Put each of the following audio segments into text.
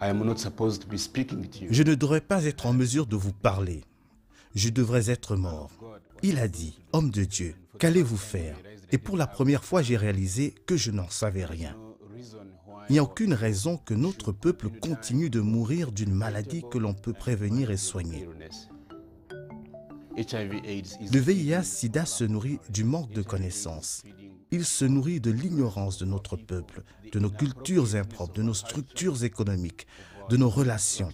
Je ne devrais pas être en mesure de vous parler. Je devrais être mort. Il a dit, homme de Dieu, qu'allez-vous faire Et pour la première fois, j'ai réalisé que je n'en savais rien. Il n'y a aucune raison que notre peuple continue de mourir d'une maladie que l'on peut prévenir et soigner. Le VIH-Sida se nourrit du manque de connaissances. Il se nourrit de l'ignorance de notre peuple, de nos cultures impropres, de nos structures économiques, de nos relations.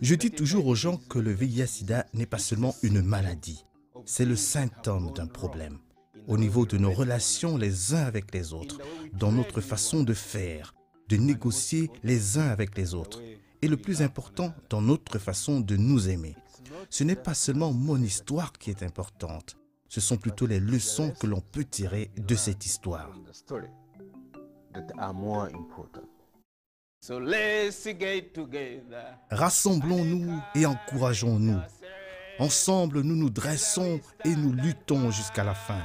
Je dis toujours aux gens que le VIH-Sida n'est pas seulement une maladie, c'est le symptôme d'un problème. Au niveau de nos relations les uns avec les autres, dans notre façon de faire, de négocier les uns avec les autres, et le plus important, dans notre façon de nous aimer. Ce n'est pas seulement mon histoire qui est importante, ce sont plutôt les leçons que l'on peut tirer de cette histoire. Rassemblons-nous et encourageons-nous. Ensemble, nous nous dressons et nous luttons jusqu'à la fin.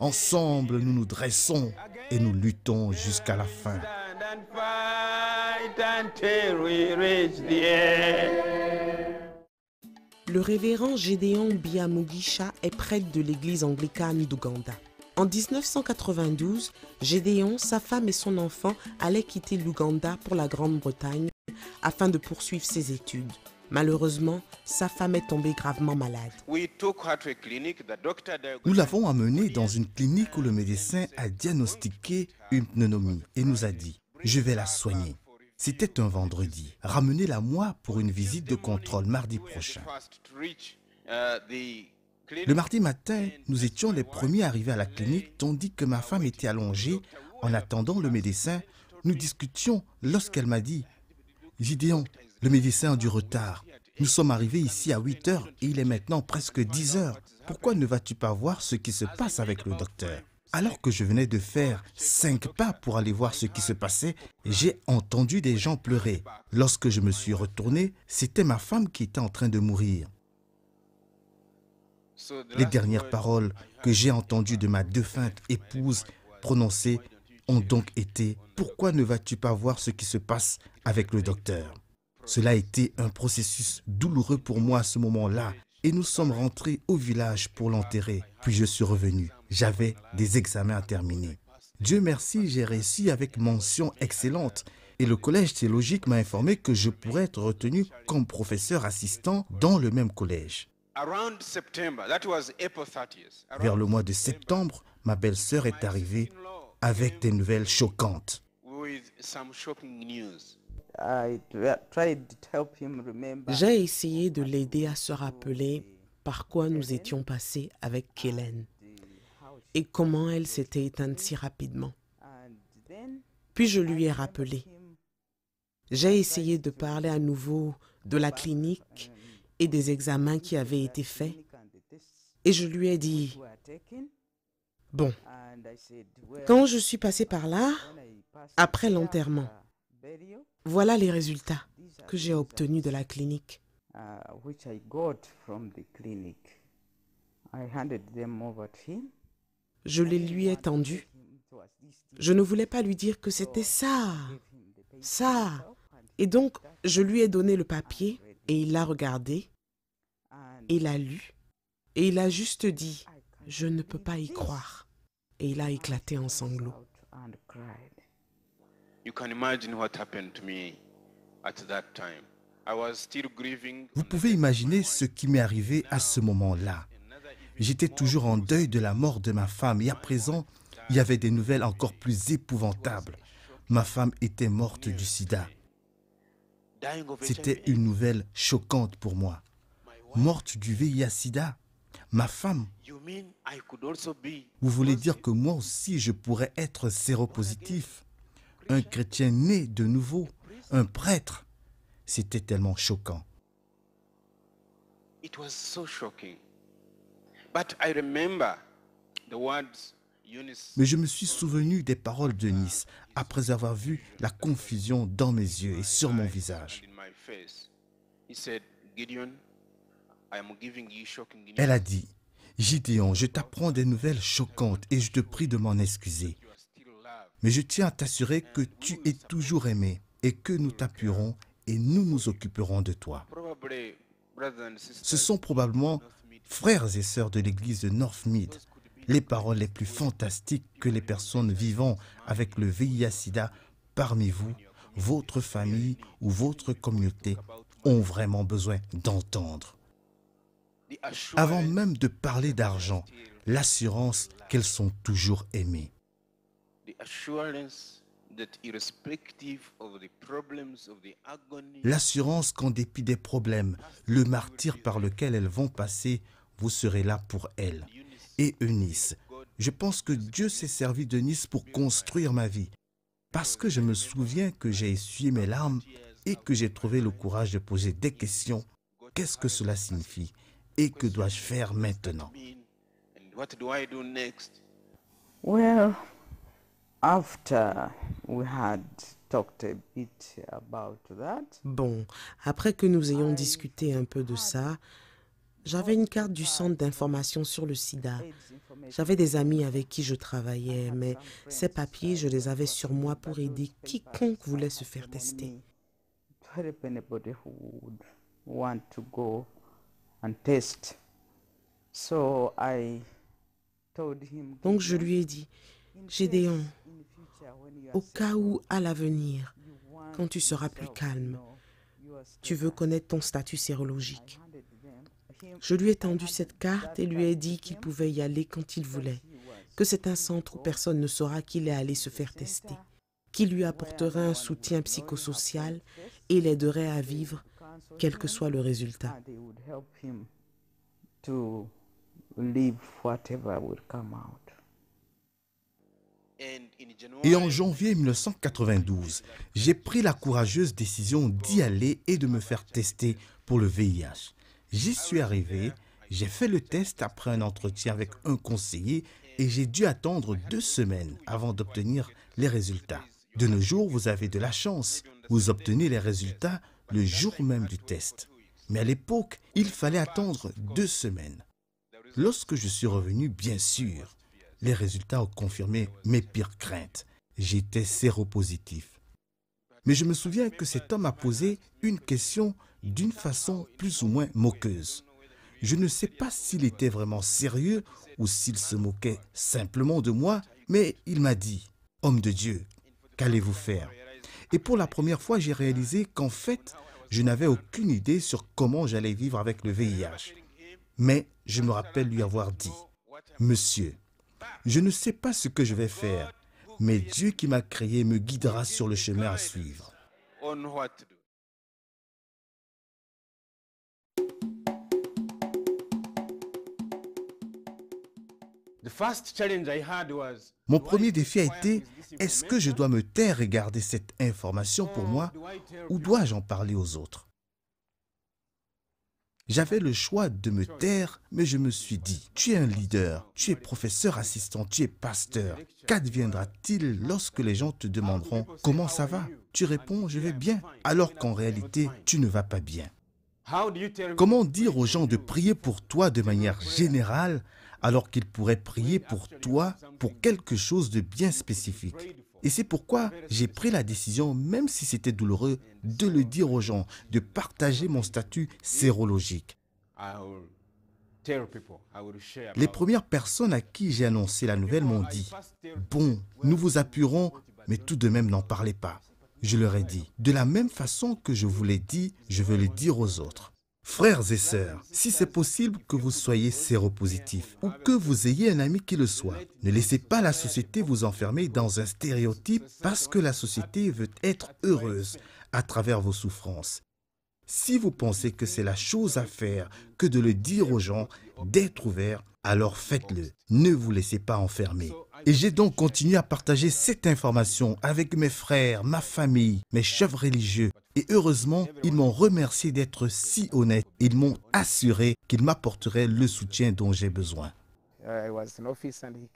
Ensemble, nous nous dressons et nous luttons jusqu'à la fin le révérend Gédéon Biamugisha est prêtre de l'église anglicane d'Ouganda. En 1992, Gédéon, sa femme et son enfant allaient quitter l'Ouganda pour la Grande-Bretagne afin de poursuivre ses études. Malheureusement, sa femme est tombée gravement malade. Nous l'avons amenée dans une clinique où le médecin a diagnostiqué une pneumonie et nous a dit, je vais la soigner. C'était un vendredi. Ramenez-la moi pour une visite de contrôle mardi prochain. Le mardi matin, nous étions les premiers arrivés à la clinique, tandis que ma femme était allongée en attendant le médecin. Nous discutions lorsqu'elle m'a dit Gideon, le médecin a du retard. Nous sommes arrivés ici à 8 heures et il est maintenant presque 10 heures. Pourquoi ne vas-tu pas voir ce qui se passe avec le docteur alors que je venais de faire cinq pas pour aller voir ce qui se passait, j'ai entendu des gens pleurer. Lorsque je me suis retourné, c'était ma femme qui était en train de mourir. Les dernières paroles que j'ai entendues de ma défunte épouse prononcées ont donc été ⁇ Pourquoi ne vas-tu pas voir ce qui se passe avec le docteur ?⁇ Cela a été un processus douloureux pour moi à ce moment-là, et nous sommes rentrés au village pour l'enterrer, puis je suis revenu. J'avais des examens à terminer. Dieu merci, j'ai réussi avec mention excellente et le collège théologique m'a informé que je pourrais être retenu comme professeur assistant dans le même collège. Vers le mois de septembre, ma belle-sœur est arrivée avec des nouvelles choquantes. J'ai essayé de l'aider à se rappeler par quoi nous étions passés avec Kellen et comment elle s'était éteinte si rapidement. Puis je lui ai rappelé. J'ai essayé de parler à nouveau de la clinique et des examens qui avaient été faits. Et je lui ai dit, bon, quand je suis passé par là, après l'enterrement, voilà les résultats que j'ai obtenus de la clinique. Je l'ai lui ai Je ne voulais pas lui dire que c'était ça, ça. Et donc, je lui ai donné le papier et il l'a regardé, et l'a lu, et il a juste dit, je ne peux pas y croire. Et il a éclaté en sanglots. Vous pouvez imaginer ce qui m'est arrivé à ce moment-là. J'étais toujours en deuil de la mort de ma femme et à présent, il y avait des nouvelles encore plus épouvantables. Ma femme était morte du sida. C'était une nouvelle choquante pour moi. Morte du VIH-Sida Ma femme Vous voulez dire que moi aussi je pourrais être séropositif Un chrétien né de nouveau Un prêtre C'était tellement choquant. Mais je me suis souvenu des paroles de Nice après avoir vu la confusion dans mes yeux et sur mon visage. Elle a dit, Gideon, je t'apprends des nouvelles choquantes et je te prie de m'en excuser. Mais je tiens à t'assurer que tu es toujours aimé et que nous t'appuierons et nous nous occuperons de toi. Ce sont probablement frères et sœurs de l'église de North les paroles les plus fantastiques que les personnes vivant avec le VIH-Sida parmi vous, votre famille ou votre communauté ont vraiment besoin d'entendre. Avant même de parler d'argent, l'assurance qu'elles sont toujours aimées. L'assurance qu'en dépit des problèmes, le martyr par lequel elles vont passer vous serez là pour elle. Et Eunice, je pense que Dieu s'est servi de Nice pour construire ma vie. Parce que je me souviens que j'ai essuyé mes larmes et que j'ai trouvé le courage de poser des questions. Qu'est-ce que cela signifie et que dois-je faire maintenant? Bon, après que nous ayons discuté un peu de ça, j'avais une carte du centre d'information sur le sida. J'avais des amis avec qui je travaillais, mais ces papiers, je les avais sur moi pour aider quiconque voulait se faire tester. Donc je lui ai dit, Gédéon, au cas où à l'avenir, quand tu seras plus calme, tu veux connaître ton statut sérologique. Je lui ai tendu cette carte et lui ai dit qu'il pouvait y aller quand il voulait, que c'est un centre où personne ne saura qu'il est allé se faire tester, qui lui apporterait un soutien psychosocial et l'aiderait à vivre, quel que soit le résultat. Et en janvier 1992, j'ai pris la courageuse décision d'y aller et de me faire tester pour le VIH. J'y suis arrivé, j'ai fait le test après un entretien avec un conseiller et j'ai dû attendre deux semaines avant d'obtenir les résultats. De nos jours, vous avez de la chance. Vous obtenez les résultats le jour même du test. Mais à l'époque, il fallait attendre deux semaines. Lorsque je suis revenu, bien sûr, les résultats ont confirmé mes pires craintes. J'étais séropositif. Mais je me souviens que cet homme a posé une question d'une façon plus ou moins moqueuse. Je ne sais pas s'il était vraiment sérieux ou s'il se moquait simplement de moi, mais il m'a dit, Homme de Dieu, qu'allez-vous faire Et pour la première fois, j'ai réalisé qu'en fait, je n'avais aucune idée sur comment j'allais vivre avec le VIH. Mais je me rappelle lui avoir dit, Monsieur, je ne sais pas ce que je vais faire, mais Dieu qui m'a créé me guidera sur le chemin à suivre. Mon premier défi a été, est-ce que je dois me taire et garder cette information pour moi ou dois-je en parler aux autres j'avais le choix de me taire, mais je me suis dit, tu es un leader, tu es professeur assistant, tu es pasteur. Qu'adviendra-t-il lorsque les gens te demanderont comment ça va Tu réponds, je vais bien, alors qu'en réalité, tu ne vas pas bien. Comment dire aux gens de prier pour toi de manière générale alors qu'ils pourraient prier pour toi pour quelque chose de bien spécifique et c'est pourquoi j'ai pris la décision, même si c'était douloureux, de le dire aux gens, de partager mon statut sérologique. Les premières personnes à qui j'ai annoncé la nouvelle m'ont dit, bon, nous vous appuierons, mais tout de même n'en parlez pas. Je leur ai dit, de la même façon que je vous l'ai dit, je veux le dire aux autres. Frères et sœurs, si c'est possible que vous soyez séropositif ou que vous ayez un ami qui le soit, ne laissez pas la société vous enfermer dans un stéréotype parce que la société veut être heureuse à travers vos souffrances. Si vous pensez que c'est la chose à faire que de le dire aux gens, d'être ouvert, alors faites-le. Ne vous laissez pas enfermer. Et j'ai donc continué à partager cette information avec mes frères, ma famille, mes chefs religieux. Et heureusement, ils m'ont remercié d'être si honnête. Ils m'ont assuré qu'ils m'apporteraient le soutien dont j'ai besoin.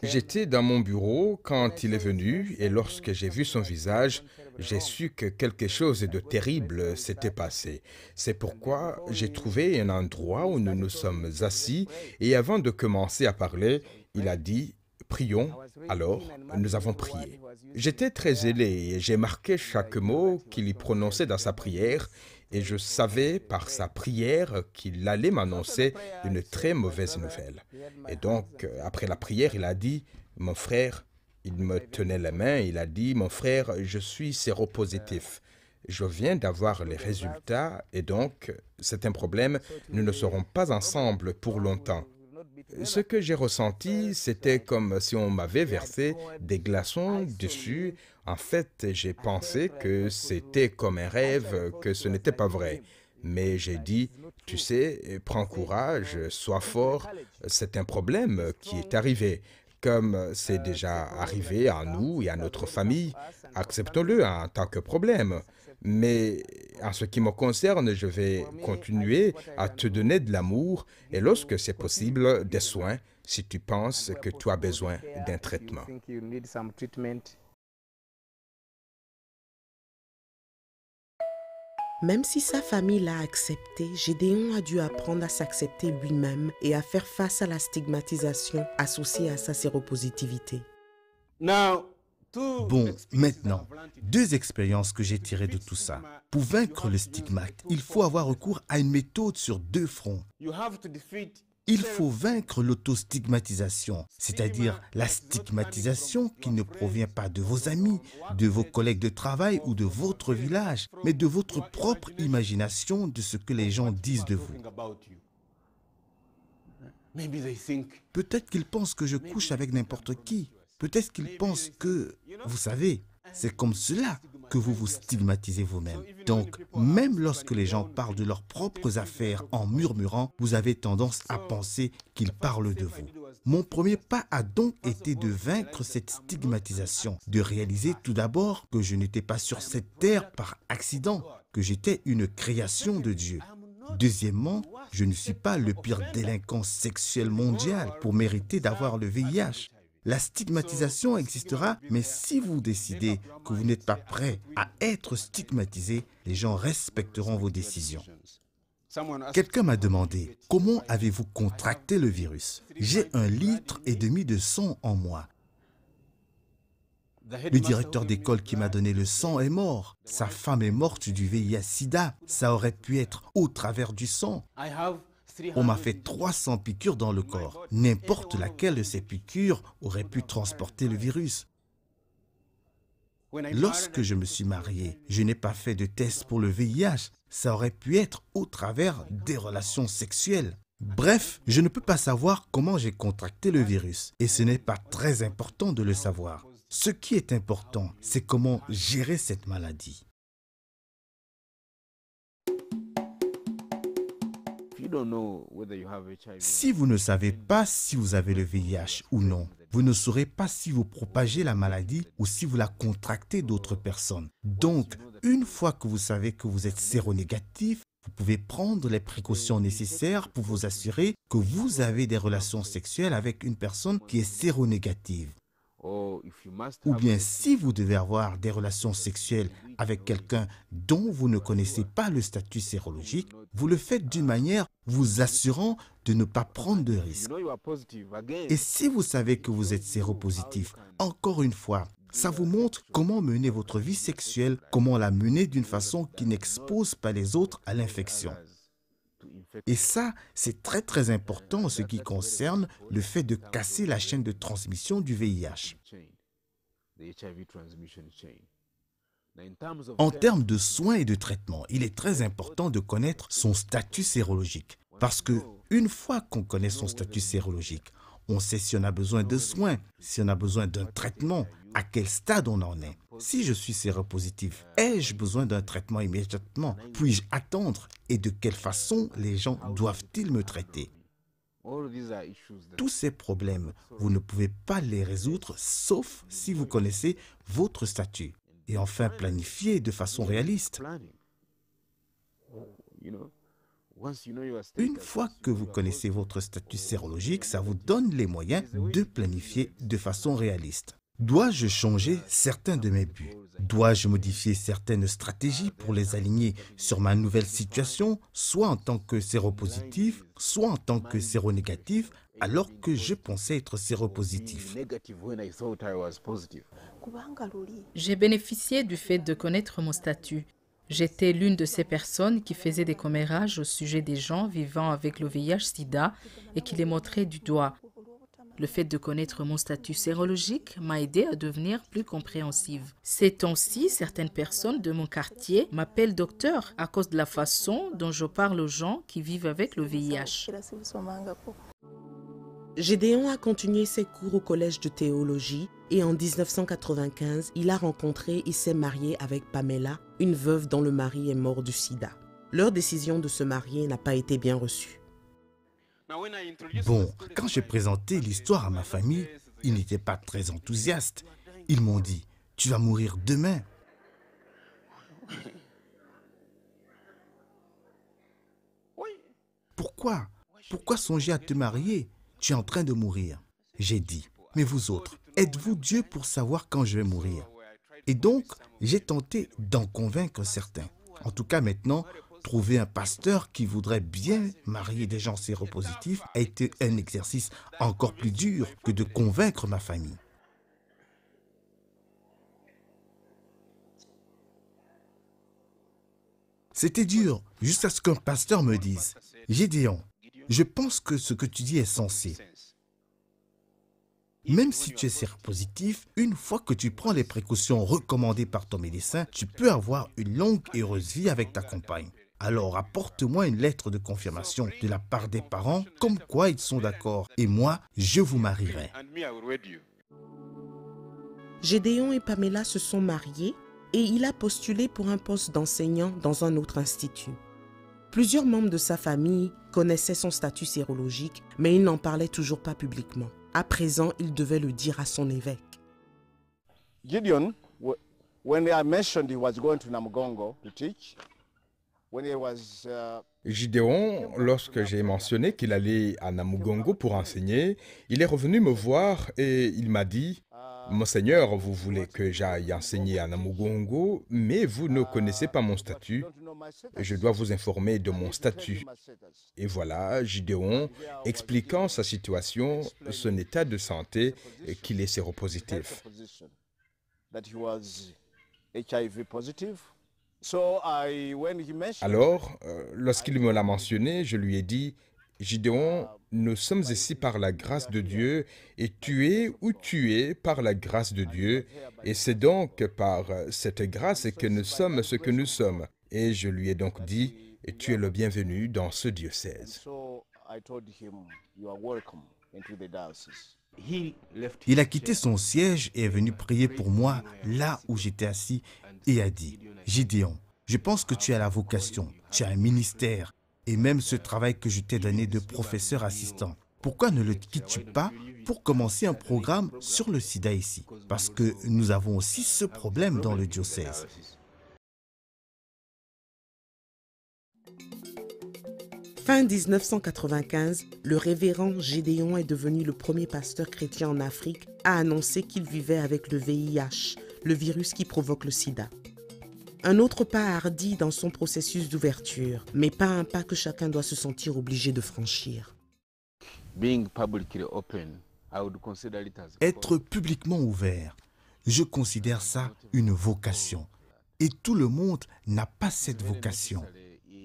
J'étais dans mon bureau quand il est venu et lorsque j'ai vu son visage, j'ai su que quelque chose de terrible s'était passé. C'est pourquoi j'ai trouvé un endroit où nous nous sommes assis et avant de commencer à parler, il a dit prions, alors nous avons prié. J'étais très ailé et j'ai marqué chaque mot qu'il y prononçait dans sa prière et je savais par sa prière qu'il allait m'annoncer une très mauvaise nouvelle. Et donc, après la prière, il a dit, mon frère, il me tenait la main, il a dit, mon frère, je suis séropositif. Je viens d'avoir les résultats et donc c'est un problème, nous ne serons pas ensemble pour longtemps. Ce que j'ai ressenti, c'était comme si on m'avait versé des glaçons dessus. En fait, j'ai pensé que c'était comme un rêve, que ce n'était pas vrai. Mais j'ai dit, tu sais, prends courage, sois fort, c'est un problème qui est arrivé. Comme c'est déjà arrivé à nous et à notre famille, acceptons-le en tant que problème. Mais en ce qui me concerne, je vais continuer à te donner de l'amour et lorsque c'est possible, des soins si tu penses que tu as besoin d'un traitement. Même si sa famille l'a accepté, Gédéon a dû apprendre à s'accepter lui-même et à faire face à la stigmatisation associée à sa séropositivité. Now, Bon, maintenant, deux expériences que j'ai tirées de tout ça. Pour vaincre le stigmate, il faut avoir recours à une méthode sur deux fronts. Il faut vaincre l'autostigmatisation, c'est-à-dire la stigmatisation qui ne provient pas de vos amis, de vos collègues de travail ou de votre village, mais de votre propre imagination de ce que les gens disent de vous. Peut-être qu'ils pensent que je couche avec n'importe qui. Peut-être qu'ils pensent que, vous savez, c'est comme cela que vous vous stigmatisez vous-même. Donc, même lorsque les gens parlent de leurs propres affaires en murmurant, vous avez tendance à penser qu'ils parlent de vous. Mon premier pas a donc été de vaincre cette stigmatisation, de réaliser tout d'abord que je n'étais pas sur cette terre par accident, que j'étais une création de Dieu. Deuxièmement, je ne suis pas le pire délinquant sexuel mondial pour mériter d'avoir le VIH. La stigmatisation existera, mais si vous décidez que vous n'êtes pas prêt à être stigmatisé, les gens respecteront vos décisions. Quelqu'un m'a demandé, comment avez-vous contracté le virus J'ai un litre et demi de sang en moi. Le directeur d'école qui m'a donné le sang est mort. Sa femme est morte du VIH-Sida. Ça aurait pu être au travers du sang. On m'a fait 300 piqûres dans le corps. N'importe laquelle de ces piqûres aurait pu transporter le virus. Lorsque je me suis marié, je n'ai pas fait de test pour le VIH. Ça aurait pu être au travers des relations sexuelles. Bref, je ne peux pas savoir comment j'ai contracté le virus. Et ce n'est pas très important de le savoir. Ce qui est important, c'est comment gérer cette maladie. Si vous ne savez pas si vous avez le VIH ou non, vous ne saurez pas si vous propagez la maladie ou si vous la contractez d'autres personnes. Donc, une fois que vous savez que vous êtes séronégatif, vous pouvez prendre les précautions nécessaires pour vous assurer que vous avez des relations sexuelles avec une personne qui est séronégative. Ou bien si vous devez avoir des relations sexuelles avec quelqu'un dont vous ne connaissez pas le statut sérologique, vous le faites d'une manière vous assurant de ne pas prendre de risques. Et si vous savez que vous êtes séropositif, encore une fois, ça vous montre comment mener votre vie sexuelle, comment la mener d'une façon qui n'expose pas les autres à l'infection. Et ça, c'est très très important en ce qui concerne le fait de casser la chaîne de transmission du VIH. En termes de soins et de traitements, il est très important de connaître son statut sérologique. Parce que une fois qu'on connaît son statut sérologique, on sait si on a besoin de soins, si on a besoin d'un traitement, à quel stade on en est. Si je suis séropositif, ai-je besoin d'un traitement immédiatement Puis-je attendre Et de quelle façon les gens doivent-ils me traiter tous ces problèmes, vous ne pouvez pas les résoudre sauf si vous connaissez votre statut et enfin planifier de façon réaliste. Une fois que vous connaissez votre statut sérologique, ça vous donne les moyens de planifier de façon réaliste. Dois-je changer certains de mes buts Dois-je modifier certaines stratégies pour les aligner sur ma nouvelle situation, soit en tant que séropositif, soit en tant que séronégatif, alors que je pensais être séropositif J'ai bénéficié du fait de connaître mon statut. J'étais l'une de ces personnes qui faisaient des commérages au sujet des gens vivant avec le VIH-Sida et qui les montraient du doigt le fait de connaître mon statut sérologique m'a aidé à devenir plus compréhensive. Ces temps-ci, certaines personnes de mon quartier m'appellent docteur à cause de la façon dont je parle aux gens qui vivent avec le VIH. Gédéon a continué ses cours au collège de théologie et en 1995, il a rencontré et s'est marié avec Pamela, une veuve dont le mari est mort du sida. Leur décision de se marier n'a pas été bien reçue. Bon, quand j'ai présenté l'histoire à ma famille, ils n'étaient pas très enthousiastes. Ils m'ont dit, tu vas mourir demain. Pourquoi Pourquoi songer à te marier Tu es en train de mourir. J'ai dit, mais vous autres, êtes-vous Dieu pour savoir quand je vais mourir Et donc, j'ai tenté d'en convaincre certains. En tout cas, maintenant, Trouver un pasteur qui voudrait bien marier des gens séropositifs a été un exercice encore plus dur que de convaincre ma famille. C'était dur, jusqu'à ce qu'un pasteur me dise, Gédéon, je pense que ce que tu dis est sensé. Même si tu es séropositif, une fois que tu prends les précautions recommandées par ton médecin, tu peux avoir une longue et heureuse vie avec ta compagne alors apporte-moi une lettre de confirmation de la part des parents comme quoi ils sont d'accord et moi, je vous marierai. Gédéon et Pamela se sont mariés et il a postulé pour un poste d'enseignant dans un autre institut. Plusieurs membres de sa famille connaissaient son statut sérologique, mais ils n'en parlait toujours pas publiquement. À présent, il devait le dire à son évêque. Gideon, when I mentioned he was going to Namgongo to teach, Uh, Gideon, lorsque j'ai mentionné qu'il allait à Namugongo pour enseigner, il est revenu me voir et il m'a dit, uh, Monseigneur, vous voulez que j'aille enseigner à Namugongo, mais vous ne uh, connaissez pas mon statut. Je dois vous informer de mon statut. Et voilà, Gideon, expliquant sa situation, son état de santé, qu'il est séropositif. Alors, euh, lorsqu'il me l'a mentionné, je lui ai dit, Gideon, ah, nous sommes ici par la grâce de Dieu, et tu es où tu es par la grâce de Dieu, et c'est donc par euh, cette grâce que nous sommes ce que nous sommes. Et je lui ai donc dit, tu es le bienvenu dans ce diocèse. Il a quitté son siège et est venu prier pour moi là où j'étais assis et a dit, Gideon, je pense que tu as la vocation, tu as un ministère et même ce travail que je t'ai donné de professeur assistant. Pourquoi ne le quittes-tu pas pour commencer un programme sur le sida ici Parce que nous avons aussi ce problème dans le diocèse. Fin 1995, le révérend Gédéon est devenu le premier pasteur chrétien en Afrique à annoncer qu'il vivait avec le VIH, le virus qui provoque le sida. Un autre pas hardi dans son processus d'ouverture, mais pas un pas que chacun doit se sentir obligé de franchir. Être publiquement ouvert, je considère ça une vocation. Et tout le monde n'a pas cette vocation.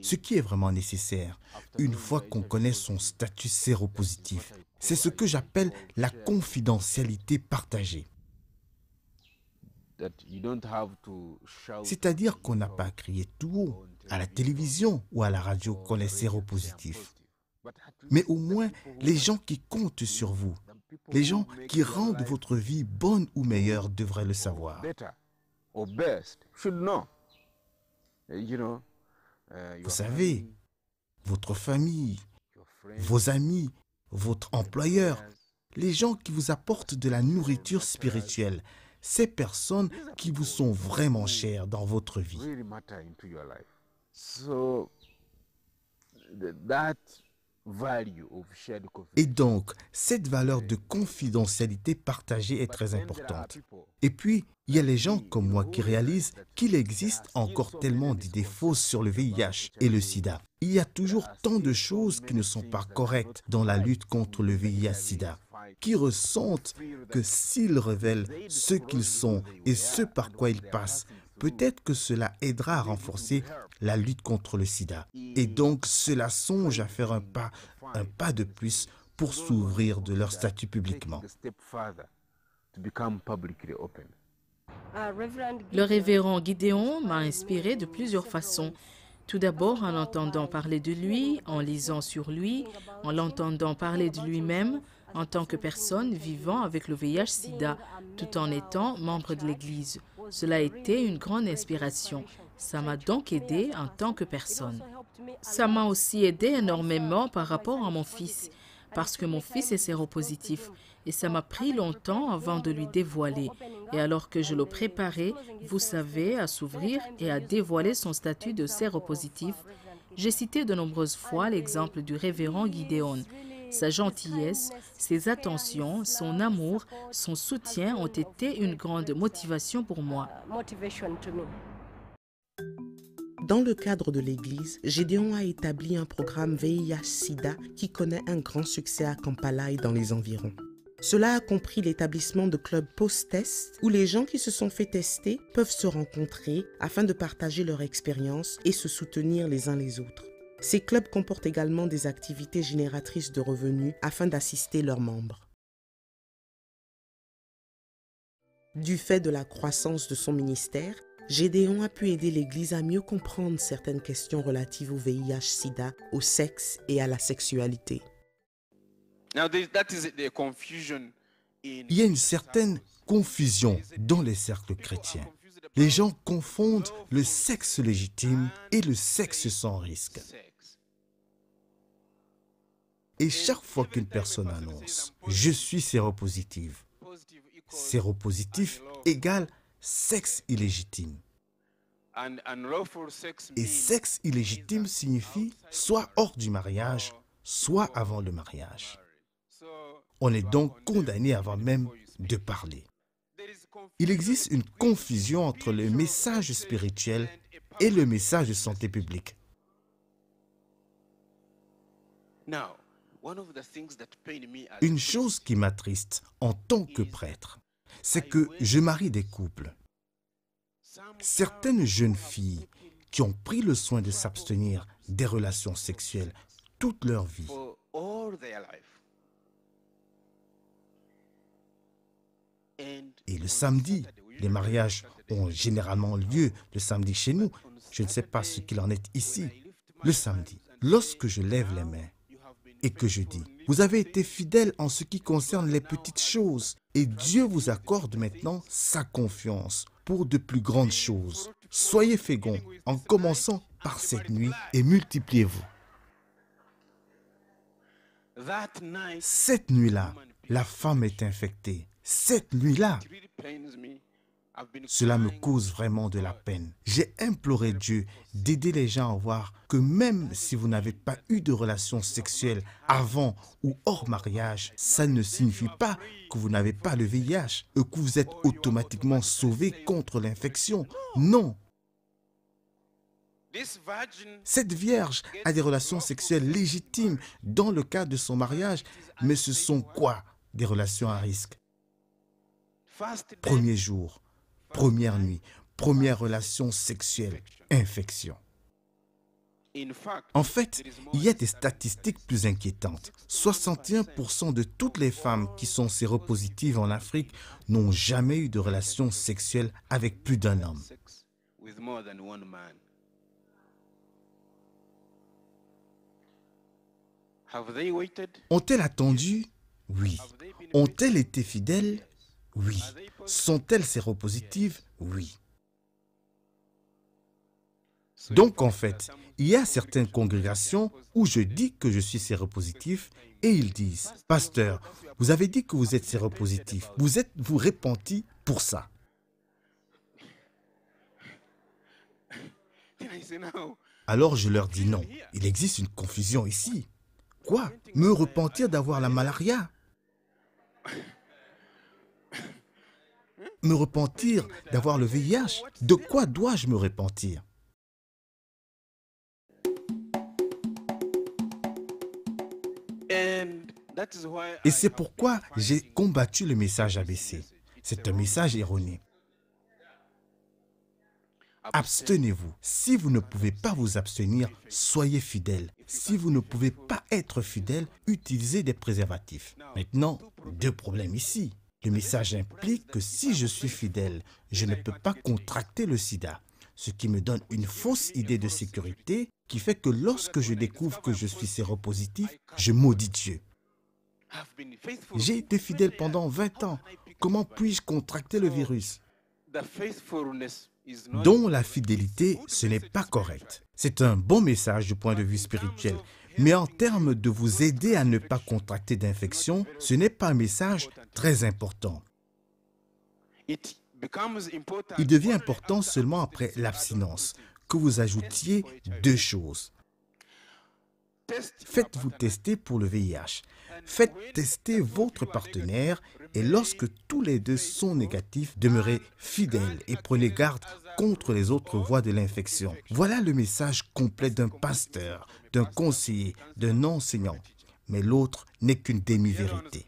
Ce qui est vraiment nécessaire, une fois qu'on connaît son statut séropositif, c'est ce que j'appelle la confidentialité partagée. C'est-à-dire qu'on n'a pas crié tout haut à la télévision ou à la radio qu'on est séropositif. Mais au moins, les gens qui comptent sur vous, les gens qui rendent votre vie bonne ou meilleure devraient le savoir. Uh, uh, vous savez, votre famille, vos amis, votre employeur, les gens qui vous apportent de la nourriture spirituelle, ces personnes qui vous sont vraiment chères dans votre vie. Et donc, cette valeur de confidentialité partagée est très importante. Et puis, il y a les gens comme moi qui réalisent qu'il existe encore tellement d'idées fausses sur le VIH et le sida. Il y a toujours tant de choses qui ne sont pas correctes dans la lutte contre le VIH-sida qui ressentent que s'ils révèlent ce qu'ils sont et ce par quoi ils passent, peut-être que cela aidera à renforcer la lutte contre le sida. Et donc cela songe à faire un pas, un pas de plus pour s'ouvrir de leur statut publiquement. Le révérend Gideon m'a inspiré de plusieurs façons. Tout d'abord en entendant parler de lui, en lisant sur lui, en l'entendant parler de lui-même, en tant que personne vivant avec le VIH-Sida tout en étant membre de l'Église. Cela a été une grande inspiration. Ça m'a donc aidé en tant que personne. Ça m'a aussi aidé énormément par rapport à mon fils, parce que mon fils est séropositif et ça m'a pris longtemps avant de lui dévoiler. Et alors que je le préparais, vous savez, à s'ouvrir et à dévoiler son statut de séropositif, j'ai cité de nombreuses fois l'exemple du révérend Gideon sa gentillesse, ses attentions, son amour, son soutien ont été une grande motivation pour moi. Euh, dans le cadre de l'Église, Gédéon a établi un programme VIH-Sida qui connaît un grand succès à Kampala et dans les environs. Cela a compris l'établissement de clubs post-test où les gens qui se sont fait tester peuvent se rencontrer afin de partager leur expérience et se soutenir les uns les autres. Ces clubs comportent également des activités génératrices de revenus afin d'assister leurs membres. Du fait de la croissance de son ministère, Gédéon a pu aider l'Église à mieux comprendre certaines questions relatives au VIH-Sida, au sexe et à la sexualité. Il y a une certaine confusion dans les cercles chrétiens. Les gens confondent le sexe légitime et le sexe sans risque. Et chaque fois qu'une personne annonce « Je suis séropositif », séropositif égale sexe illégitime. Et sexe illégitime signifie soit hors du mariage, soit avant le mariage. On est donc condamné avant même de parler. Il existe une confusion entre le message spirituel et le message de santé publique. Une chose qui m'attriste en tant que prêtre, c'est que je marie des couples. Certaines jeunes filles qui ont pris le soin de s'abstenir des relations sexuelles toute leur vie. Et le samedi, les mariages ont généralement lieu le samedi chez nous. Je ne sais pas ce qu'il en est ici. Le samedi, lorsque je lève les mains, et que je dis, vous avez été fidèle en ce qui concerne les petites choses et Dieu vous accorde maintenant sa confiance pour de plus grandes choses. Soyez fégons en commençant par cette nuit et multipliez-vous. Cette nuit-là, la femme est infectée. Cette nuit-là, cela me cause vraiment de la peine. J'ai imploré Dieu d'aider les gens à voir que même si vous n'avez pas eu de relations sexuelles avant ou hors mariage, ça ne signifie pas que vous n'avez pas le VIH et que vous êtes automatiquement sauvé contre l'infection. Non, cette vierge a des relations sexuelles légitimes dans le cadre de son mariage, mais ce sont quoi des relations à risque Premier jour, Première nuit, première relation sexuelle, infection. En fait, il y a des statistiques plus inquiétantes. 61% de toutes les femmes qui sont séropositives en Afrique n'ont jamais eu de relation sexuelle avec plus d'un homme. Ont-elles attendu Oui. Ont-elles été fidèles oui. Sont-elles séropositives Oui. Donc en fait, il y a certaines congrégations où je dis que je suis séropositif et ils disent, Pasteur, vous avez dit que vous êtes séropositif, vous êtes vous repenti pour ça. Alors je leur dis non, il existe une confusion ici. Quoi Me repentir d'avoir la malaria me repentir d'avoir le VIH De quoi dois-je me repentir um, Et c'est pourquoi j'ai combattu le message ABC. C'est un message erroné. Abstenez-vous. Si vous ne pouvez pas vous abstenir, soyez fidèle. Si vous ne pouvez pas être fidèle, utilisez des préservatifs. Maintenant, deux problèmes ici. Le message implique que si je suis fidèle, je ne peux pas contracter le sida, ce qui me donne une fausse idée de sécurité qui fait que lorsque je découvre que je suis séropositif, je maudis Dieu. J'ai été fidèle pendant 20 ans. Comment puis-je contracter le virus Dont la fidélité, ce n'est pas correct. C'est un bon message du point de vue spirituel, mais en termes de vous aider à ne pas contracter d'infection, ce n'est pas un message très important. Il devient important seulement après l'abstinence, que vous ajoutiez deux choses. Faites-vous tester pour le VIH. Faites tester votre partenaire et lorsque tous les deux sont négatifs, demeurez fidèles et prenez garde contre les autres voies de l'infection. Voilà le message complet d'un pasteur, d'un conseiller, d'un enseignant. Mais l'autre n'est qu'une demi-vérité.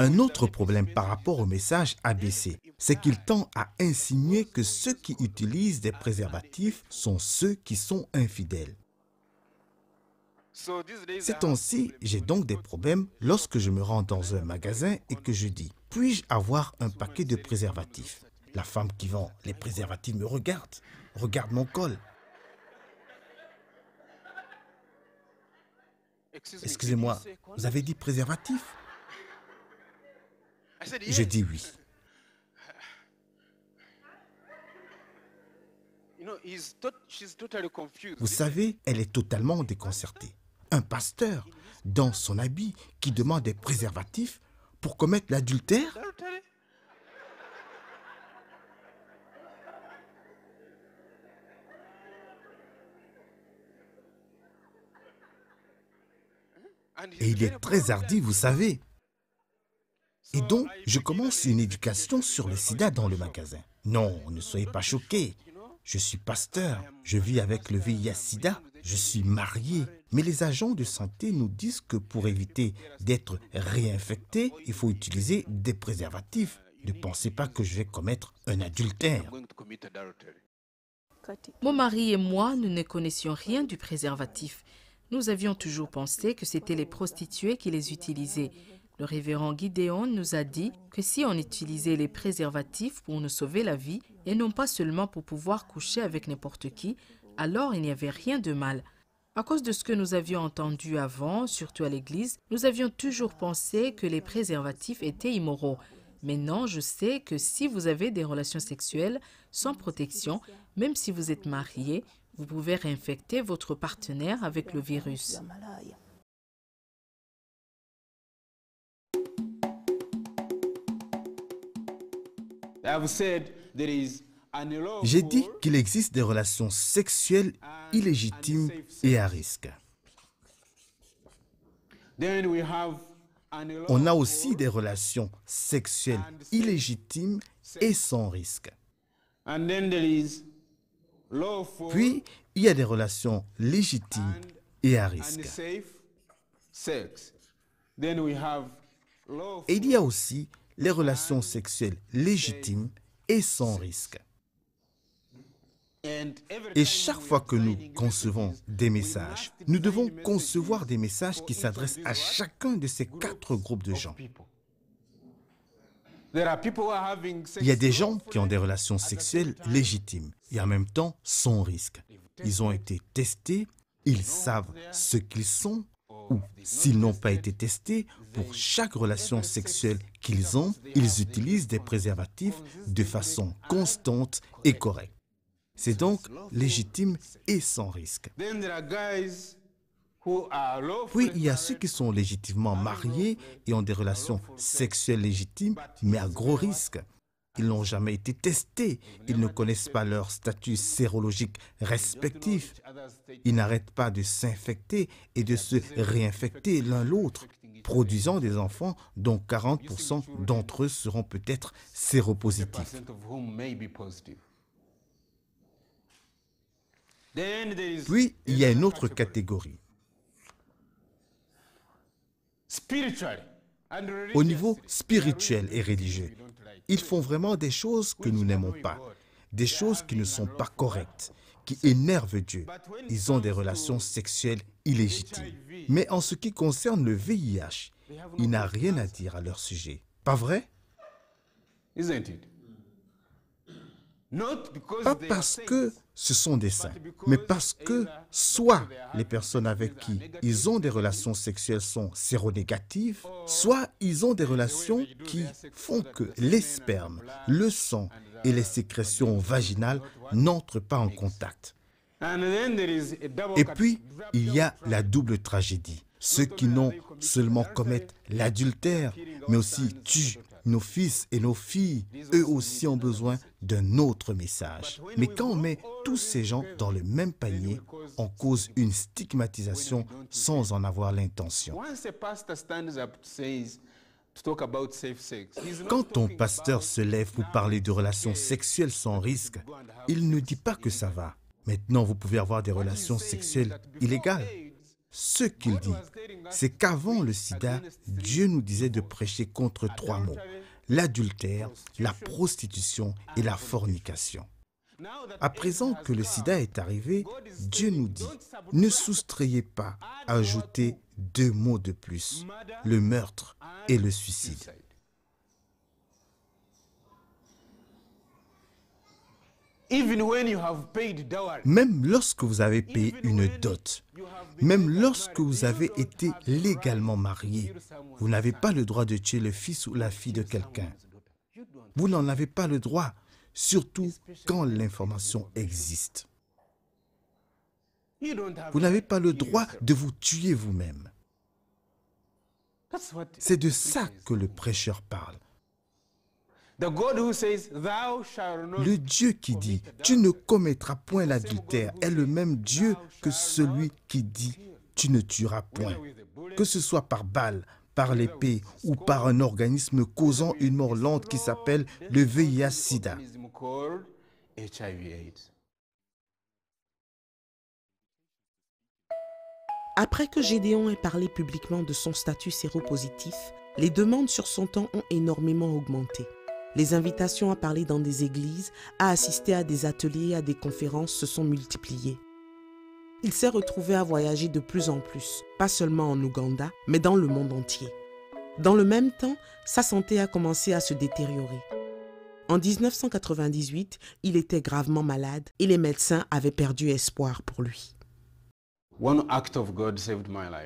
Un autre problème par rapport au message ABC, c'est qu'il tend à insinuer que ceux qui utilisent des préservatifs sont ceux qui sont infidèles. Ces temps-ci, j'ai donc des problèmes lorsque je me rends dans un magasin et que je dis puis-je avoir un paquet de préservatifs La femme qui vend les préservatifs me regarde, regarde mon col. Excusez-moi, vous avez dit préservatif Je dis oui. Vous savez, elle est totalement déconcertée. Un pasteur, dans son habit, qui demande des préservatifs, pour commettre l'adultère Et il est très hardi, vous savez. Et donc, je commence une éducation sur le sida dans le magasin. Non, ne soyez pas choqués. Je suis pasteur, je vis avec le vieil sida je suis marié. Mais les agents de santé nous disent que pour éviter d'être réinfecté, il faut utiliser des préservatifs. Ne pensez pas que je vais commettre un adultère. Mon mari et moi, nous ne connaissions rien du préservatif. Nous avions toujours pensé que c'était les prostituées qui les utilisaient. Le révérend Gideon nous a dit que si on utilisait les préservatifs pour nous sauver la vie, et non pas seulement pour pouvoir coucher avec n'importe qui, alors il n'y avait rien de mal. À cause de ce que nous avions entendu avant, surtout à l'église, nous avions toujours pensé que les préservatifs étaient immoraux. Maintenant, je sais que si vous avez des relations sexuelles sans protection, même si vous êtes marié, vous pouvez réinfecter votre partenaire avec le virus. J'ai dit qu'il existe des relations sexuelles illégitimes et à risque. On a aussi des relations sexuelles illégitimes et sans risque. Puis, il y a des relations légitimes et à risque. Et il y a aussi les relations sexuelles légitimes et sans risque. Et chaque fois que nous concevons des messages, nous devons concevoir des messages qui s'adressent à chacun de ces quatre groupes de gens. Il y a des gens qui ont des relations sexuelles légitimes et en même temps sans risque. Ils ont été testés, ils savent ce qu'ils sont, ou s'ils n'ont pas été testés, pour chaque relation sexuelle qu'ils ont, ils utilisent des préservatifs de façon constante et correcte. C'est donc légitime et sans risque. Puis il y a ceux qui sont légitimement mariés et ont des relations sexuelles légitimes, mais à gros risque. Ils n'ont jamais été testés. Ils ne connaissent pas leur statut sérologique respectif. Ils n'arrêtent pas de s'infecter et de se réinfecter l'un l'autre, produisant des enfants dont 40% d'entre eux seront peut-être séropositifs. Puis, il y a une autre catégorie. Spiritually, au niveau spirituel et religieux. Ils font vraiment des choses que nous n'aimons pas, des choses qui ne sont pas correctes, qui énervent Dieu. Ils ont des relations sexuelles illégitimes. Mais en ce qui concerne le VIH, il n'a rien à dire à leur sujet. Pas vrai Pas parce que ce sont des saints mais parce que soit les personnes avec qui ils ont des relations sexuelles sont séronégatives, soit ils ont des relations qui font que les le sang et les sécrétions vaginales n'entrent pas en contact. Et puis, il y a la double tragédie. Ceux qui non seulement commettent l'adultère, mais aussi tuent nos fils et nos filles, eux aussi ont besoin d'un autre message. Mais quand on tous ces gens dans le même panier, en causent une stigmatisation sans en avoir l'intention. Quand ton pasteur se lève pour parler de relations sexuelles sans risque, il ne dit pas que ça va. Maintenant, vous pouvez avoir des relations sexuelles illégales. Ce qu'il dit, c'est qu'avant le sida, Dieu nous disait de prêcher contre trois mots, l'adultère, la prostitution et la fornication. À présent que le sida est arrivé, Dieu nous dit, ne soustrayez pas ajoutez deux mots de plus, le meurtre et le suicide. Même lorsque vous avez payé une dot, même lorsque vous avez été légalement marié, vous n'avez pas le droit de tuer le fils ou la fille de quelqu'un. Vous n'en avez pas le droit surtout quand l'information existe. Vous n'avez pas le droit de vous tuer vous-même. C'est de ça que le prêcheur parle. Le Dieu qui dit ⁇ Tu ne commettras point l'adultère ⁇ est le même Dieu que celui qui dit ⁇ Tu ne tueras point ⁇ Que ce soit par balle, par l'épée ou par un organisme causant une mort lente qui s'appelle le VIH-Sida. Après que Gédéon ait parlé publiquement de son statut séropositif, les demandes sur son temps ont énormément augmenté. Les invitations à parler dans des églises, à assister à des ateliers et à des conférences se sont multipliées il s'est retrouvé à voyager de plus en plus, pas seulement en Ouganda, mais dans le monde entier. Dans le même temps, sa santé a commencé à se détériorer. En 1998, il était gravement malade et les médecins avaient perdu espoir pour lui.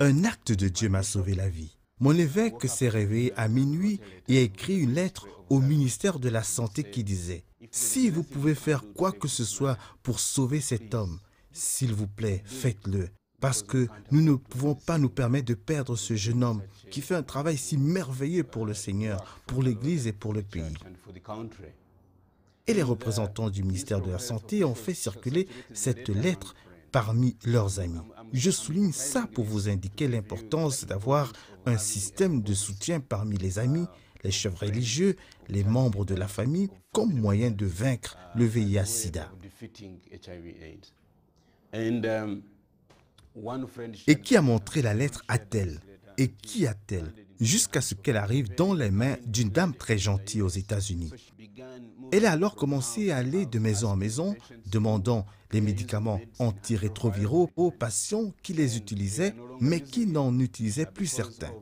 Un acte de Dieu m'a sauvé la vie. Mon évêque s'est réveillé à minuit et a écrit une lettre au ministère de la Santé qui disait, Si vous pouvez faire quoi que ce soit pour sauver cet homme, s'il vous plaît, faites-le, parce que nous ne pouvons pas nous permettre de perdre ce jeune homme qui fait un travail si merveilleux pour le Seigneur, pour l'Église et pour le pays. Et les représentants du ministère de la Santé ont fait circuler cette lettre parmi leurs amis. Je souligne ça pour vous indiquer l'importance d'avoir un système de soutien parmi les amis, les chefs religieux, les membres de la famille, comme moyen de vaincre le VIH-Sida. Um, Et qui a montré la lettre à elle Et qui à elle Jusqu'à ce qu'elle arrive dans les mains d'une dame très gentille aux États-Unis. Elle a alors commencé à aller de maison en maison, demandant les médicaments antirétroviraux aux patients qui les utilisaient, mais qui n'en utilisaient plus certains.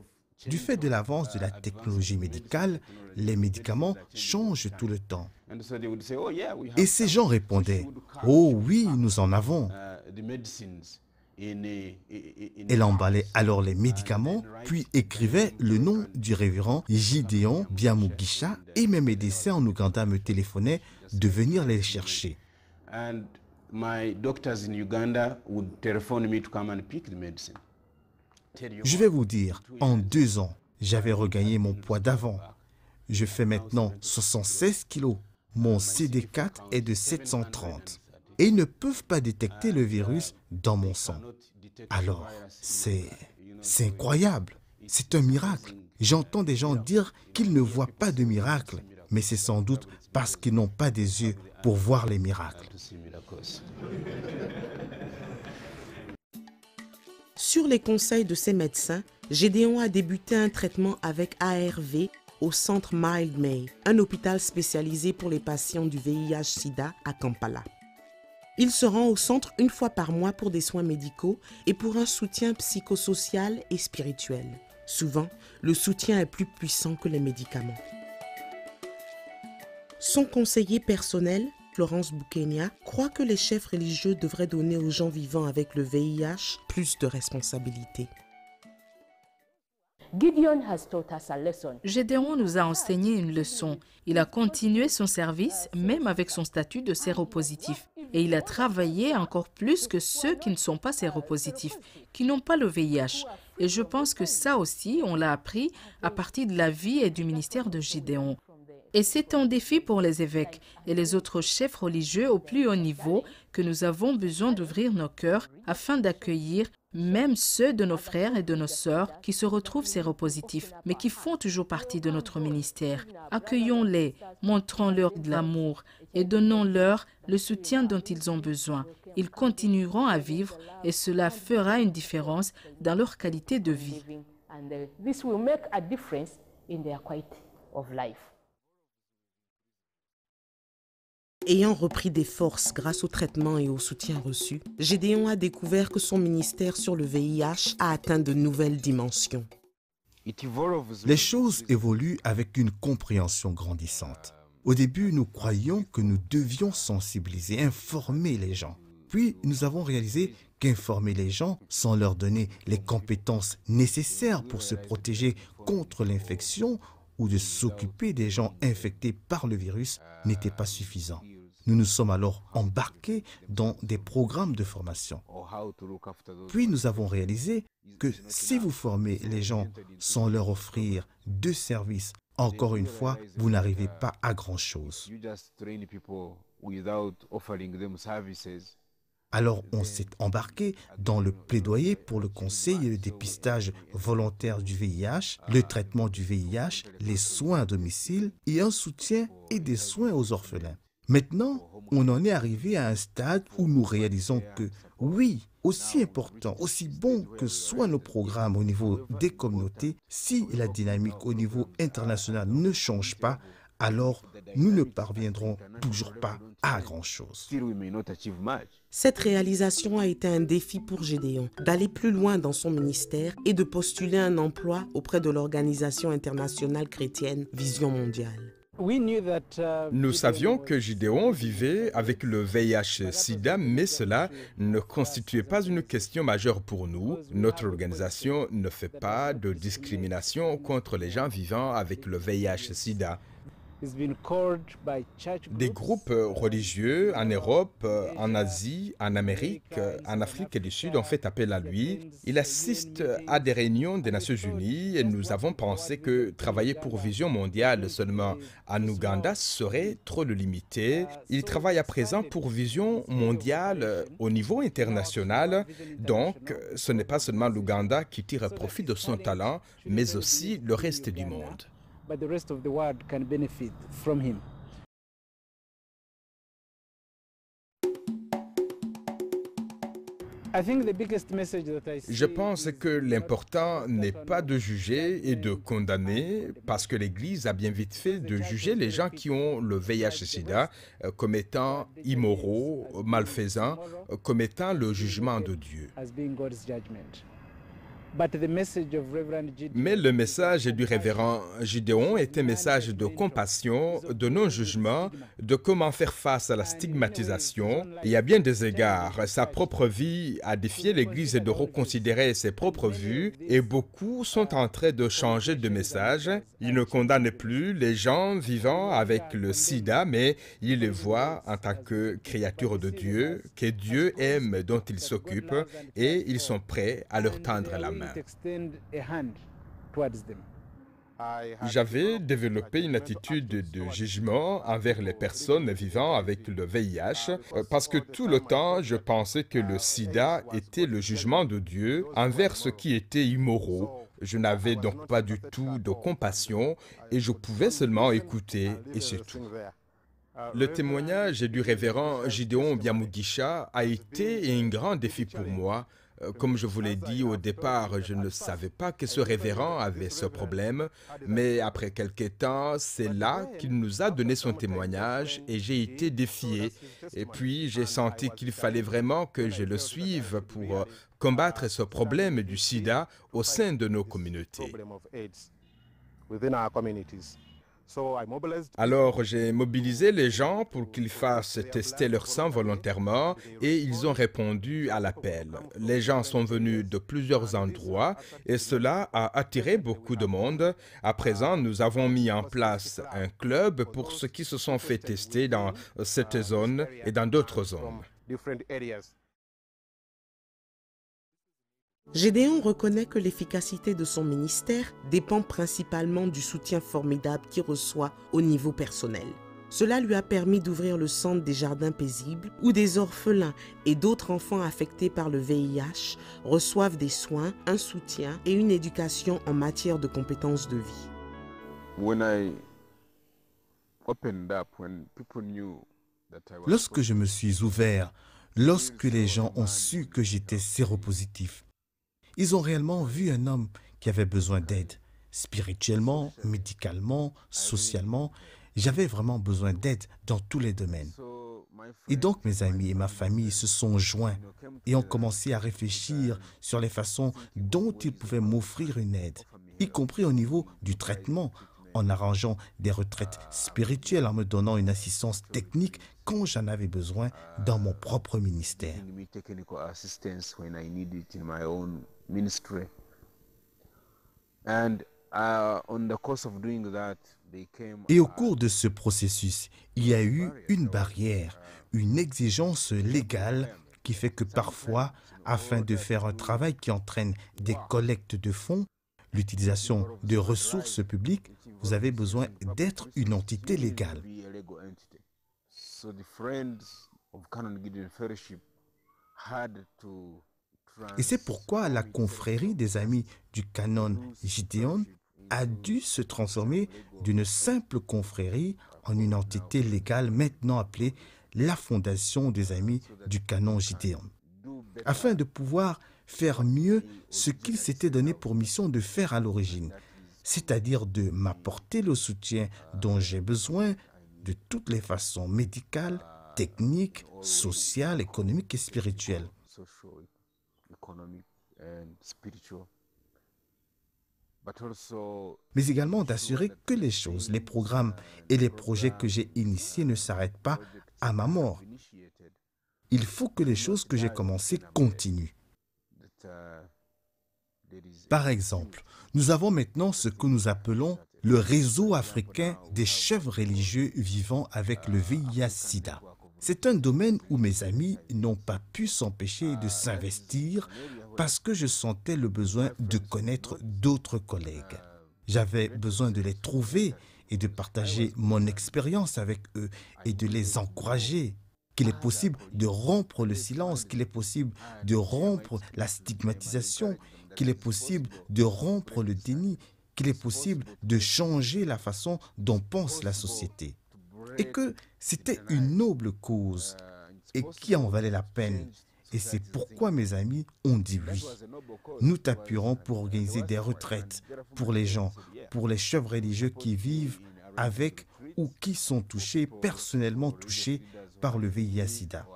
Du fait de l'avance de la technologie médicale, les médicaments changent tout le temps. Oh, et ces gens répondaient, oh oui, nous en avons. Uh, Elle emballait alors uh, les médicaments, puis écrivait uh, le nom du révérend Gideon Biamugisha et mes médecins en Ouganda me téléphonaient de venir les chercher. me je vais vous dire, en deux ans, j'avais regagné mon poids d'avant. Je fais maintenant 76 kilos. Mon CD4 est de 730. Et ils ne peuvent pas détecter le virus dans mon sang. Alors, c'est... incroyable. C'est un miracle. J'entends des gens dire qu'ils ne voient pas de miracle, mais c'est sans doute parce qu'ils n'ont pas des yeux pour voir les miracles. Sur les conseils de ses médecins, Gédéon a débuté un traitement avec ARV au centre Mild May, un hôpital spécialisé pour les patients du VIH-Sida à Kampala. Il se rend au centre une fois par mois pour des soins médicaux et pour un soutien psychosocial et spirituel. Souvent, le soutien est plus puissant que les médicaments. Son conseiller personnel, Florence Boukenia, croit que les chefs religieux devraient donner aux gens vivant avec le VIH plus de responsabilités. Gédéon nous a enseigné une leçon. Il a continué son service, même avec son statut de séropositif. Et il a travaillé encore plus que ceux qui ne sont pas séropositifs, qui n'ont pas le VIH. Et je pense que ça aussi, on l'a appris à partir de la vie et du ministère de Gideon. Et c'est un défi pour les évêques et les autres chefs religieux au plus haut niveau que nous avons besoin d'ouvrir nos cœurs afin d'accueillir même ceux de nos frères et de nos sœurs qui se retrouvent séropositifs, mais qui font toujours partie de notre ministère. Accueillons-les, montrons-leur de l'amour et donnons-leur le soutien dont ils ont besoin. Ils continueront à vivre et cela fera une différence dans leur qualité de vie. Ayant repris des forces grâce au traitement et au soutien reçu, Gédéon a découvert que son ministère sur le VIH a atteint de nouvelles dimensions. Les choses évoluent avec une compréhension grandissante. Au début, nous croyions que nous devions sensibiliser, informer les gens. Puis, nous avons réalisé qu'informer les gens sans leur donner les compétences nécessaires pour se protéger contre l'infection ou de s'occuper des gens infectés par le virus n'était pas suffisant. Nous nous sommes alors embarqués dans des programmes de formation. Puis nous avons réalisé que si vous formez les gens sans leur offrir de services, encore une fois, vous n'arrivez pas à grand-chose. Alors on s'est embarqué dans le plaidoyer pour le conseil et le dépistage volontaire du VIH, le traitement du VIH, les soins à domicile et un soutien et des soins aux orphelins. Maintenant, on en est arrivé à un stade où nous réalisons que, oui, aussi important, aussi bon que soient nos programmes au niveau des communautés, si la dynamique au niveau international ne change pas, alors nous ne parviendrons toujours pas à grand-chose. Cette réalisation a été un défi pour Gédéon, d'aller plus loin dans son ministère et de postuler un emploi auprès de l'organisation internationale chrétienne Vision mondiale. Uh, nous savions que Gideon vivait avec le VIH-Sida, mais cela ne constituait pas une question majeure pour nous. Notre organisation ne fait pas de discrimination contre les gens vivant avec le VIH-Sida. Des groupes euh, religieux en Europe, euh, en Asie, en Amérique, euh, en Afrique du Sud ont fait appel à lui. Il assiste à des réunions des Nations Unies et nous avons pensé que travailler pour Vision mondiale seulement en Ouganda serait trop le limiter. Ah, Il travaille à présent pour Vision mondiale au niveau international. Donc, ce n'est pas seulement l'Ouganda qui tire profit de son talent, mais aussi le reste du monde the rest of the world can benefit Je pense que l'important n'est pas de juger et de condamner, parce que l'Église a bien vite fait de juger les gens qui ont le VIH-Sida comme étant immoraux, malfaisants, euh, comme étant le jugement de Dieu. Mais le message du révérend Gideon est un message de compassion, de non-jugement, de comment faire face à la stigmatisation y a bien des égards, sa propre vie a défié l'Église de reconsidérer ses propres vues et beaucoup sont en train de changer de message. Il ne condamne plus les gens vivant avec le sida, mais il les voit en tant que créatures de Dieu, que Dieu aime, dont ils s'occupent et ils sont prêts à leur tendre la main. J'avais développé une attitude de jugement envers les personnes vivant avec le VIH parce que tout le temps, je pensais que le sida était le jugement de Dieu envers ce qui était immoraux. Je n'avais donc pas du tout de compassion et je pouvais seulement écouter et c'est tout. Uh, le témoignage du révérend Gideon Biamugisha a été un grand uh, défi pour moi euh, comme je vous l'ai dit au départ, je ne savais pas que ce révérend avait ce problème, mais après quelques temps, c'est là qu'il nous a donné son témoignage et j'ai été défié. Et puis, j'ai senti qu'il fallait vraiment que je le suive pour euh, combattre ce problème du sida au sein de nos communautés. Alors j'ai mobilisé les gens pour qu'ils fassent tester leur sang volontairement et ils ont répondu à l'appel. Les gens sont venus de plusieurs endroits et cela a attiré beaucoup de monde. À présent, nous avons mis en place un club pour ceux qui se sont fait tester dans cette zone et dans d'autres zones. Gédéon reconnaît que l'efficacité de son ministère dépend principalement du soutien formidable qu'il reçoit au niveau personnel. Cela lui a permis d'ouvrir le centre des jardins paisibles où des orphelins et d'autres enfants affectés par le VIH reçoivent des soins, un soutien et une éducation en matière de compétences de vie. Lorsque je me suis ouvert, lorsque les gens ont su que j'étais séropositif, ils ont réellement vu un homme qui avait besoin d'aide, spirituellement, médicalement, socialement. J'avais vraiment besoin d'aide dans tous les domaines. Et donc mes amis et ma famille se sont joints et ont commencé à réfléchir sur les façons dont ils pouvaient m'offrir une aide, y compris au niveau du traitement, en arrangeant des retraites spirituelles, en me donnant une assistance technique quand j'en avais besoin dans mon propre ministère ministry. Et au uh, cours de ce processus, il y a eu une barrière, uh, une exigence légale qui fait que parfois, afin de faire un travail qui entraîne des collectes de fonds, l'utilisation de ressources publiques, vous avez besoin d'être une entité légale. Et c'est pourquoi la confrérie des amis du canon Gideon a dû se transformer d'une simple confrérie en une entité légale maintenant appelée la Fondation des amis du canon Gideon, afin de pouvoir faire mieux ce qu'il s'était donné pour mission de faire à l'origine, c'est-à-dire de m'apporter le soutien dont j'ai besoin de toutes les façons médicales, techniques, sociales, économiques et spirituelles mais également d'assurer que les choses, les programmes et les projets que j'ai initiés ne s'arrêtent pas à ma mort. Il faut que les choses que j'ai commencées continuent. Uh, Par exemple, nous avons maintenant ce que nous appelons le réseau africain des chefs religieux vivant avec le VIH-Sida. C'est un domaine où mes amis n'ont pas pu s'empêcher de s'investir parce que je sentais le besoin de connaître d'autres collègues. J'avais besoin de les trouver et de partager mon expérience avec eux et de les encourager qu'il est possible de rompre le silence, qu'il est possible de rompre la stigmatisation, qu'il est possible de rompre le déni, qu'il est possible de changer la façon dont pense la société et que c'était une noble cause euh, et qui en valait la peine. Et c'est pourquoi mes amis ont dit oui. Nous t'appuierons pour organiser des retraites pour les gens, pour les chefs religieux qui vivent avec ou qui sont touchés, personnellement touchés par le VIH-Sida.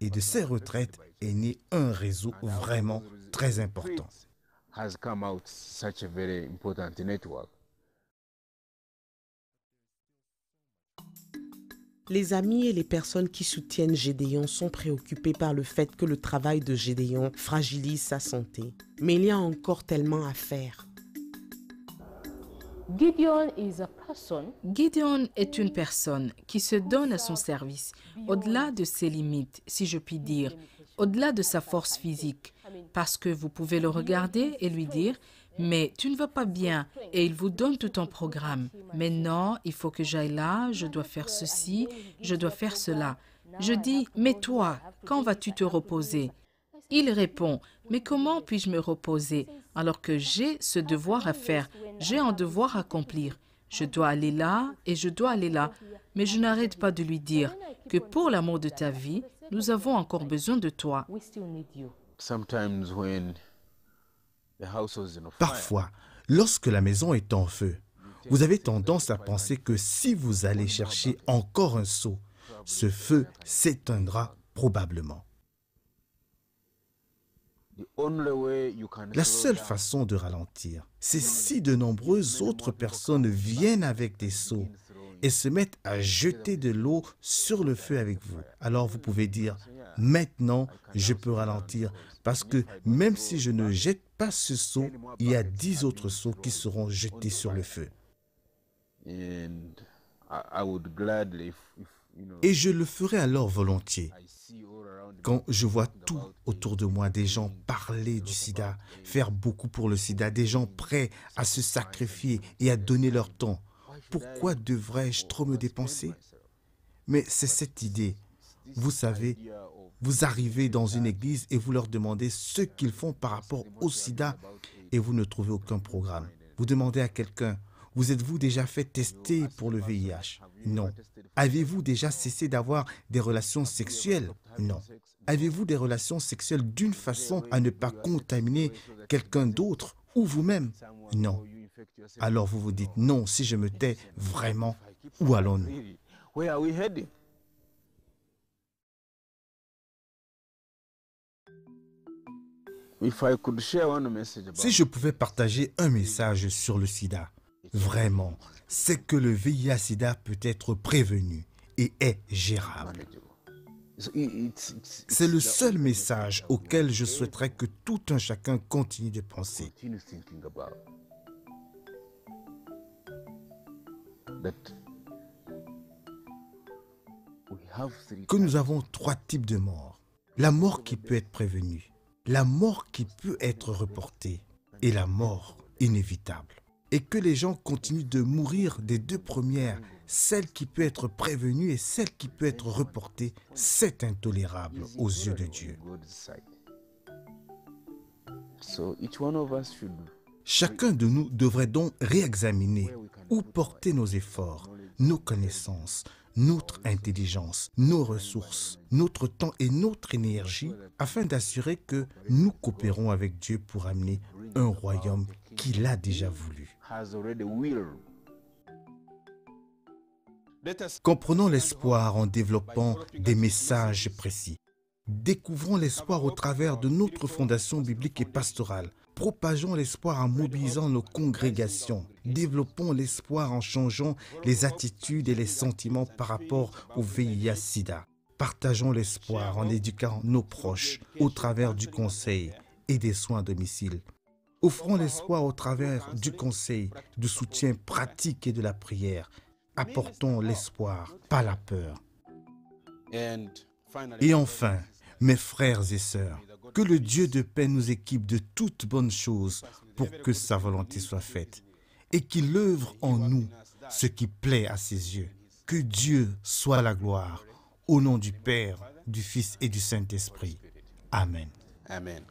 Et de ces retraites est né un réseau vraiment très important. Les amis et les personnes qui soutiennent Gédéon sont préoccupés par le fait que le travail de Gédéon fragilise sa santé. Mais il y a encore tellement à faire. Gideon est une personne qui se donne à son service au-delà de ses limites, si je puis dire, au-delà de sa force physique, parce que vous pouvez le regarder et lui dire, mais tu ne vas pas bien et il vous donne tout ton programme. Maintenant, il faut que j'aille là, je dois faire ceci, je dois faire cela. Je dis, mais toi, quand vas-tu te reposer Il répond, mais comment puis-je me reposer alors que j'ai ce devoir à faire, j'ai un devoir à accomplir. Je dois aller là et je dois aller là. Mais je n'arrête pas de lui dire que pour l'amour de ta vie, nous avons encore besoin de toi. Parfois, lorsque la maison est en feu, vous avez tendance à penser que si vous allez chercher encore un seau, ce feu s'éteindra probablement. La seule façon de ralentir, c'est si de nombreuses autres personnes viennent avec des seaux et se mettent à jeter de l'eau sur le feu avec vous. Alors vous pouvez dire, maintenant, je peux ralentir parce que même si je ne jette pas ce seau, il y a dix autres seaux qui seront jetés sur le feu. Et je le ferai alors volontiers. Quand je vois tout autour de moi, des gens parler du sida, faire beaucoup pour le sida, des gens prêts à se sacrifier et à donner leur temps, pourquoi devrais-je trop me dépenser Mais c'est cette idée, vous savez, vous arrivez dans une église et vous leur demandez ce qu'ils font par rapport au sida et vous ne trouvez aucun programme. Vous demandez à quelqu'un, vous êtes-vous déjà fait tester pour le VIH Non. Avez-vous déjà cessé d'avoir des relations sexuelles Non. Avez-vous des relations sexuelles d'une façon à ne pas contaminer quelqu'un d'autre ou vous-même Non. Alors vous vous dites, non, si je me tais vraiment, où allons-nous Si je pouvais partager un message sur le sida, vraiment, c'est que le VIH-sida peut être prévenu et est gérable. C'est le seul message auquel je souhaiterais que tout un chacun continue de penser. Que nous avons trois types de morts. La mort qui peut être prévenue, la mort qui peut être reportée et la mort inévitable. Et que les gens continuent de mourir des deux premières, celle qui peut être prévenue et celle qui peut être reportée, c'est intolérable aux yeux de Dieu. Chacun de nous devrait donc réexaminer où porter nos efforts, nos connaissances, notre intelligence, nos ressources, notre temps et notre énergie afin d'assurer que nous coopérons avec Dieu pour amener un royaume qu'il a déjà voulu. Comprenons l'espoir en développant des messages précis. Découvrons l'espoir au travers de notre fondation biblique et pastorale, Propageons l'espoir en mobilisant nos congrégations. Développons l'espoir en changeant les attitudes et les sentiments par rapport au VIH-Sida. Partageons l'espoir en éduquant nos proches au travers du conseil et des soins à domicile. Offrons l'espoir au travers du conseil, du soutien pratique et de la prière. Apportons l'espoir, pas la peur. Et enfin, mes frères et sœurs, que le Dieu de paix nous équipe de toutes bonnes choses pour que sa volonté soit faite et qu'il œuvre en nous ce qui plaît à ses yeux. Que Dieu soit la gloire au nom du Père, du Fils et du Saint-Esprit. Amen. Amen.